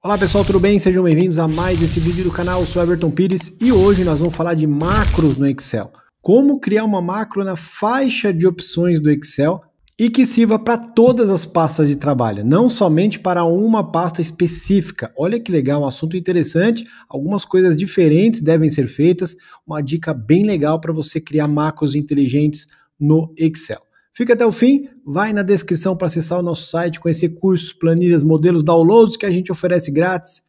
Olá pessoal, tudo bem? Sejam bem-vindos a mais esse vídeo do canal, eu sou Everton Pires e hoje nós vamos falar de macros no Excel. Como criar uma macro na faixa de opções do Excel e que sirva para todas as pastas de trabalho, não somente para uma pasta específica. Olha que legal, um assunto interessante, algumas coisas diferentes devem ser feitas, uma dica bem legal para você criar macros inteligentes no Excel. Fica até o fim, vai na descrição para acessar o nosso site, conhecer cursos, planilhas, modelos, downloads que a gente oferece grátis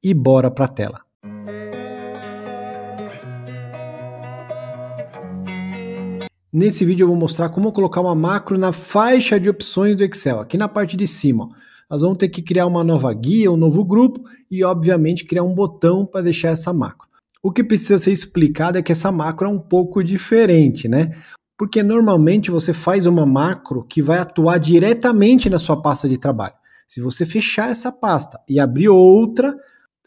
e bora para a tela. Nesse vídeo eu vou mostrar como colocar uma macro na faixa de opções do Excel, aqui na parte de cima. Nós vamos ter que criar uma nova guia, um novo grupo e, obviamente, criar um botão para deixar essa macro. O que precisa ser explicado é que essa macro é um pouco diferente, né? Porque normalmente você faz uma macro que vai atuar diretamente na sua pasta de trabalho. Se você fechar essa pasta e abrir outra,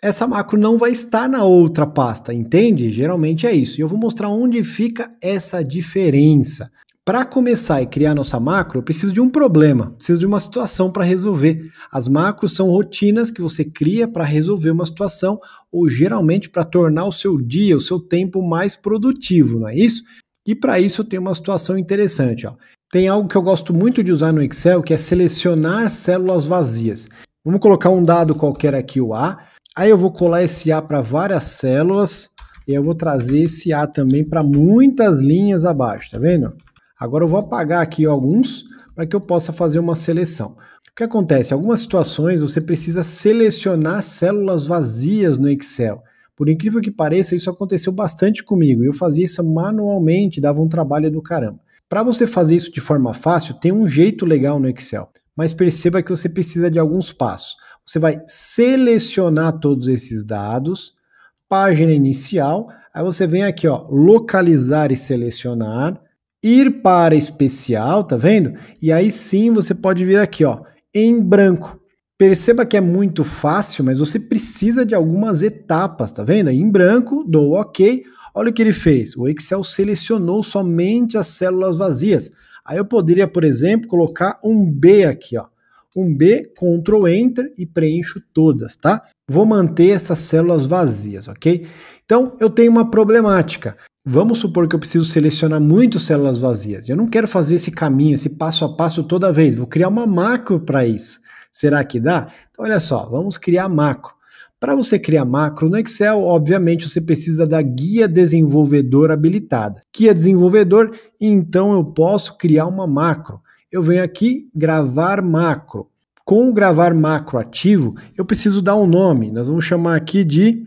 essa macro não vai estar na outra pasta, entende? Geralmente é isso. E eu vou mostrar onde fica essa diferença. Para começar e criar nossa macro, eu preciso de um problema, preciso de uma situação para resolver. As macros são rotinas que você cria para resolver uma situação ou geralmente para tornar o seu dia, o seu tempo mais produtivo, não é isso? E para isso eu tenho uma situação interessante. Ó. Tem algo que eu gosto muito de usar no Excel, que é selecionar células vazias. Vamos colocar um dado qualquer aqui, o A. Aí eu vou colar esse A para várias células e eu vou trazer esse A também para muitas linhas abaixo, tá vendo? Agora eu vou apagar aqui alguns para que eu possa fazer uma seleção. O que acontece? Em algumas situações você precisa selecionar células vazias no Excel. Por incrível que pareça, isso aconteceu bastante comigo. Eu fazia isso manualmente, dava um trabalho do caramba. Para você fazer isso de forma fácil, tem um jeito legal no Excel, mas perceba que você precisa de alguns passos. Você vai selecionar todos esses dados, página inicial, aí você vem aqui, ó, localizar e selecionar, ir para especial, tá vendo? E aí sim você pode vir aqui, ó, em branco. Perceba que é muito fácil, mas você precisa de algumas etapas, tá vendo? Em branco, dou OK. Olha o que ele fez. O Excel selecionou somente as células vazias. Aí eu poderia, por exemplo, colocar um B aqui, ó. Um B, Ctrl Enter e preencho todas, tá? Vou manter essas células vazias, ok? Então, eu tenho uma problemática. Vamos supor que eu preciso selecionar muitas células vazias. Eu não quero fazer esse caminho, esse passo a passo toda vez. Vou criar uma macro para isso. Será que dá? Então, olha só, vamos criar macro. Para você criar macro no Excel, obviamente você precisa da guia desenvolvedor habilitada. Guia desenvolvedor, então eu posso criar uma macro. Eu venho aqui gravar macro. Com o gravar macro ativo, eu preciso dar um nome. Nós vamos chamar aqui de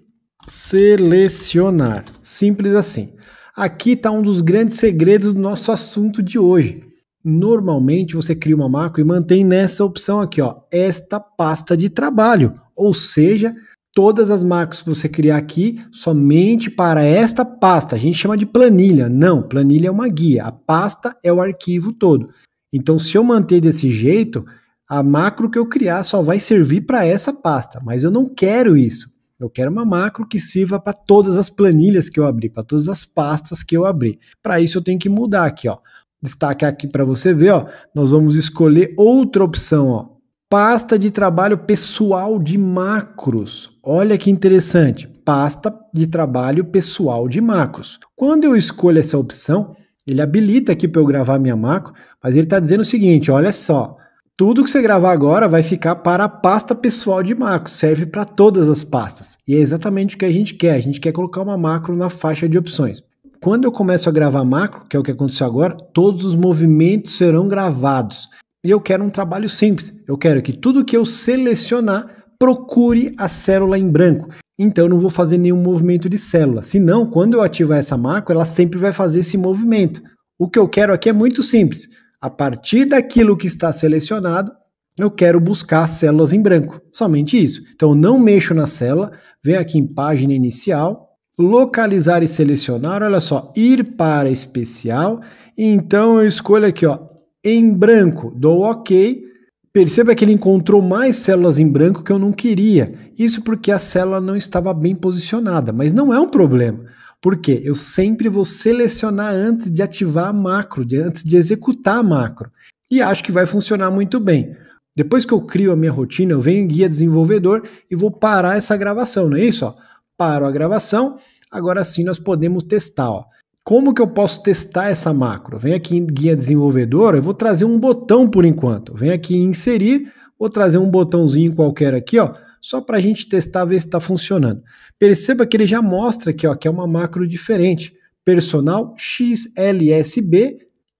selecionar. Simples assim. Aqui está um dos grandes segredos do nosso assunto de hoje normalmente você cria uma macro e mantém nessa opção aqui, ó, esta pasta de trabalho. Ou seja, todas as macros que você criar aqui somente para esta pasta. A gente chama de planilha. Não, planilha é uma guia. A pasta é o arquivo todo. Então, se eu manter desse jeito, a macro que eu criar só vai servir para essa pasta. Mas eu não quero isso. Eu quero uma macro que sirva para todas as planilhas que eu abri, para todas as pastas que eu abri. Para isso, eu tenho que mudar aqui, ó destaque aqui para você ver, ó, nós vamos escolher outra opção, ó, pasta de trabalho pessoal de macros. Olha que interessante, pasta de trabalho pessoal de macros. Quando eu escolho essa opção, ele habilita aqui para eu gravar minha macro, mas ele está dizendo o seguinte, olha só, tudo que você gravar agora vai ficar para a pasta pessoal de macro, serve para todas as pastas. E é exatamente o que a gente quer, a gente quer colocar uma macro na faixa de opções. Quando eu começo a gravar macro, que é o que aconteceu agora, todos os movimentos serão gravados. E eu quero um trabalho simples. Eu quero que tudo que eu selecionar procure a célula em branco. Então eu não vou fazer nenhum movimento de célula. Senão, quando eu ativar essa macro, ela sempre vai fazer esse movimento. O que eu quero aqui é muito simples. A partir daquilo que está selecionado, eu quero buscar células em branco. Somente isso. Então eu não mexo na célula, venho aqui em página inicial, localizar e selecionar, olha só, ir para especial, então eu escolho aqui, ó, em branco, dou OK. Perceba que ele encontrou mais células em branco que eu não queria. Isso porque a célula não estava bem posicionada, mas não é um problema. Porque eu sempre vou selecionar antes de ativar a macro, de, antes de executar a macro. E acho que vai funcionar muito bem. Depois que eu crio a minha rotina, eu venho em guia desenvolvedor e vou parar essa gravação, não é isso? Ó? paro a gravação, agora sim nós podemos testar. Ó. Como que eu posso testar essa macro? Vem aqui em guia desenvolvedor, eu vou trazer um botão por enquanto. Vem aqui em inserir, vou trazer um botãozinho qualquer aqui, ó, só para a gente testar ver se está funcionando. Perceba que ele já mostra aqui ó, que é uma macro diferente. Personal XLSB,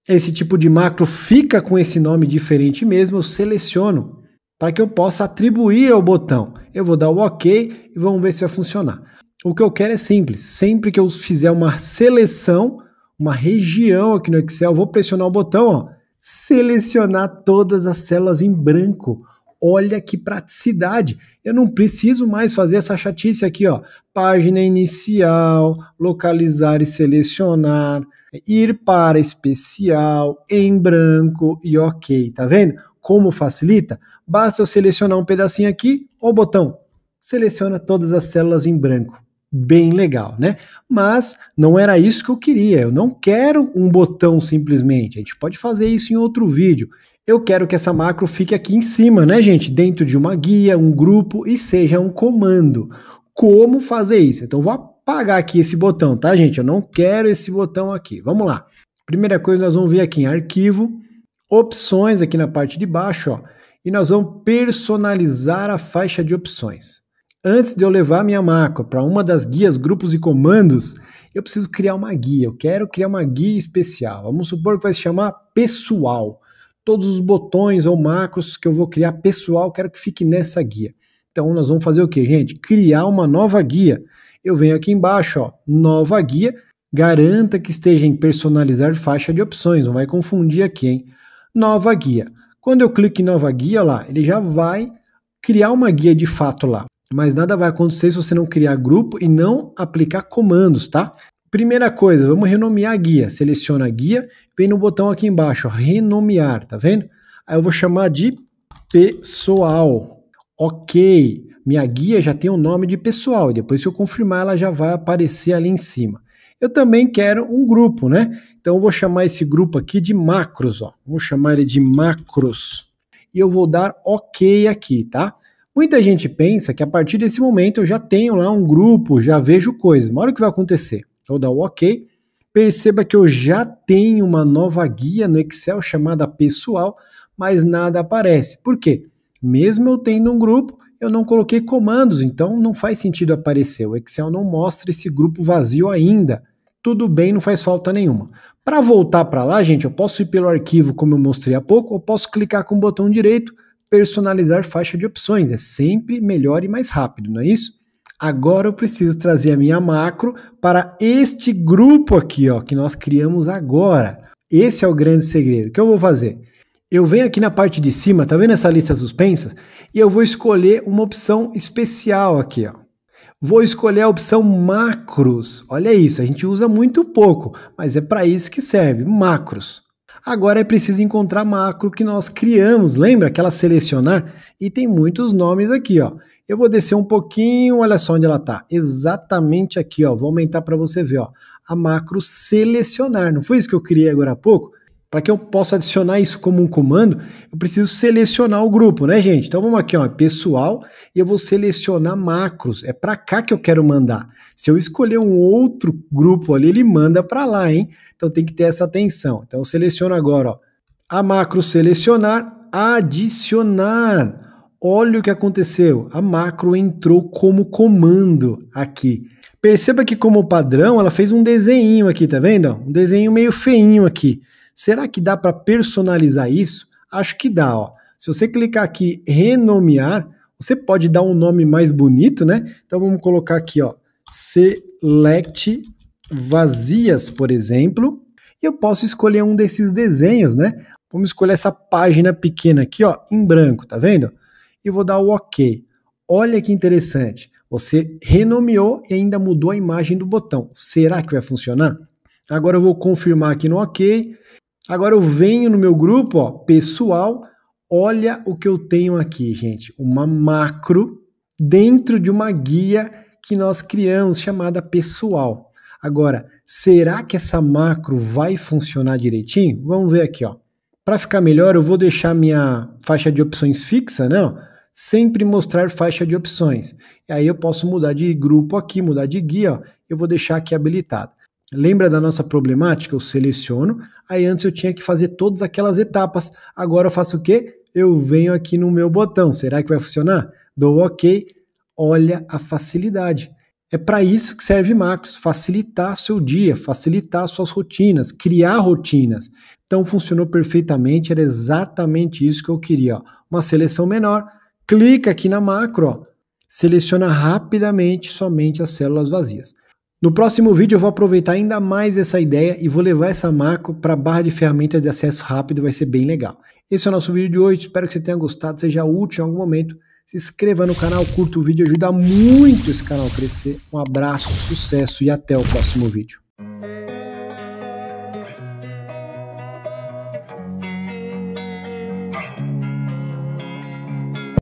esse tipo de macro fica com esse nome diferente mesmo, eu seleciono para que eu possa atribuir ao botão eu vou dar o OK e vamos ver se vai funcionar. O que eu quero é simples. Sempre que eu fizer uma seleção, uma região aqui no Excel, vou pressionar o botão, ó, selecionar todas as células em branco. Olha que praticidade. Eu não preciso mais fazer essa chatice aqui, ó. Página inicial, localizar e selecionar, ir para especial, em branco e OK, tá vendo? Como facilita? Basta eu selecionar um pedacinho aqui, o botão seleciona todas as células em branco. Bem legal, né? Mas não era isso que eu queria. Eu não quero um botão simplesmente. A gente pode fazer isso em outro vídeo. Eu quero que essa macro fique aqui em cima, né, gente? Dentro de uma guia, um grupo e seja um comando. Como fazer isso? Então, vou apagar aqui esse botão, tá, gente? Eu não quero esse botão aqui. Vamos lá. Primeira coisa, nós vamos vir aqui em arquivo, opções aqui na parte de baixo, ó, e nós vamos personalizar a faixa de opções. Antes de eu levar minha macro para uma das guias, grupos e comandos, eu preciso criar uma guia. Eu quero criar uma guia especial. Vamos supor que vai se chamar pessoal. Todos os botões ou macros que eu vou criar pessoal, quero que fique nessa guia. Então nós vamos fazer o que, gente? Criar uma nova guia. Eu venho aqui embaixo, ó, nova guia. Garanta que esteja em personalizar faixa de opções, não vai confundir aqui, hein? nova guia. Quando eu clico em nova guia, lá, ele já vai criar uma guia de fato lá. Mas nada vai acontecer se você não criar grupo e não aplicar comandos, tá? Primeira coisa, vamos renomear a guia. Seleciona a guia, vem no botão aqui embaixo, renomear, tá vendo? Aí eu vou chamar de pessoal. Ok, minha guia já tem o um nome de pessoal e depois que eu confirmar ela já vai aparecer ali em cima. Eu também quero um grupo, né? Então eu vou chamar esse grupo aqui de macros, ó. Vou chamar ele de macros. E eu vou dar OK aqui, tá? Muita gente pensa que a partir desse momento eu já tenho lá um grupo, já vejo coisas. Mas olha o que vai acontecer. Vou dar o OK. Perceba que eu já tenho uma nova guia no Excel chamada pessoal, mas nada aparece. Por quê? Mesmo eu tendo um grupo, eu não coloquei comandos, então não faz sentido aparecer. O Excel não mostra esse grupo vazio ainda tudo bem, não faz falta nenhuma. Para voltar para lá, gente, eu posso ir pelo arquivo, como eu mostrei há pouco, ou posso clicar com o botão direito, personalizar faixa de opções. É sempre melhor e mais rápido, não é isso? Agora eu preciso trazer a minha macro para este grupo aqui, ó, que nós criamos agora. Esse é o grande segredo. O que eu vou fazer? Eu venho aqui na parte de cima, tá vendo essa lista suspensa? E eu vou escolher uma opção especial aqui, ó. Vou escolher a opção macros. Olha isso, a gente usa muito pouco, mas é para isso que serve, macros. Agora é preciso encontrar macro que nós criamos, lembra aquela selecionar? E tem muitos nomes aqui, ó. Eu vou descer um pouquinho, olha só onde ela tá. Exatamente aqui, ó. Vou aumentar para você ver, ó. A macro selecionar. Não foi isso que eu criei agora há pouco? Para que eu possa adicionar isso como um comando, eu preciso selecionar o grupo, né, gente? Então vamos aqui, ó, é pessoal, e eu vou selecionar macros. É para cá que eu quero mandar. Se eu escolher um outro grupo ali, ele manda para lá, hein? Então tem que ter essa atenção. Então eu seleciono agora, ó, a macro selecionar, adicionar. Olha o que aconteceu. A macro entrou como comando aqui. Perceba que como padrão, ela fez um desenho aqui, tá vendo? Um desenho meio feinho aqui. Será que dá para personalizar isso? Acho que dá, ó. Se você clicar aqui renomear, você pode dar um nome mais bonito, né? Então vamos colocar aqui, ó, select vazias, por exemplo, e eu posso escolher um desses desenhos, né? Vamos escolher essa página pequena aqui, ó, em branco, tá vendo? E vou dar o OK. Olha que interessante. Você renomeou e ainda mudou a imagem do botão. Será que vai funcionar? Agora eu vou confirmar aqui no OK Agora eu venho no meu grupo, ó, pessoal, olha o que eu tenho aqui, gente, uma macro dentro de uma guia que nós criamos chamada pessoal. Agora, será que essa macro vai funcionar direitinho? Vamos ver aqui, ó. Para ficar melhor, eu vou deixar minha faixa de opções fixa, não? Né, Sempre mostrar faixa de opções. E aí eu posso mudar de grupo aqui, mudar de guia, ó. eu vou deixar aqui habilitado. Lembra da nossa problemática? Eu seleciono, aí antes eu tinha que fazer todas aquelas etapas. Agora eu faço o quê? Eu venho aqui no meu botão. Será que vai funcionar? Dou OK. Olha a facilidade. É para isso que serve Macros, facilitar seu dia, facilitar suas rotinas, criar rotinas. Então funcionou perfeitamente, era exatamente isso que eu queria. Ó. Uma seleção menor, clica aqui na macro, ó. seleciona rapidamente somente as células vazias. No próximo vídeo eu vou aproveitar ainda mais essa ideia e vou levar essa macro para a barra de ferramentas de acesso rápido, vai ser bem legal. Esse é o nosso vídeo de hoje, espero que você tenha gostado, seja útil em algum momento. Se inscreva no canal, curta o vídeo, ajuda muito esse canal a crescer. Um abraço, sucesso e até o próximo vídeo.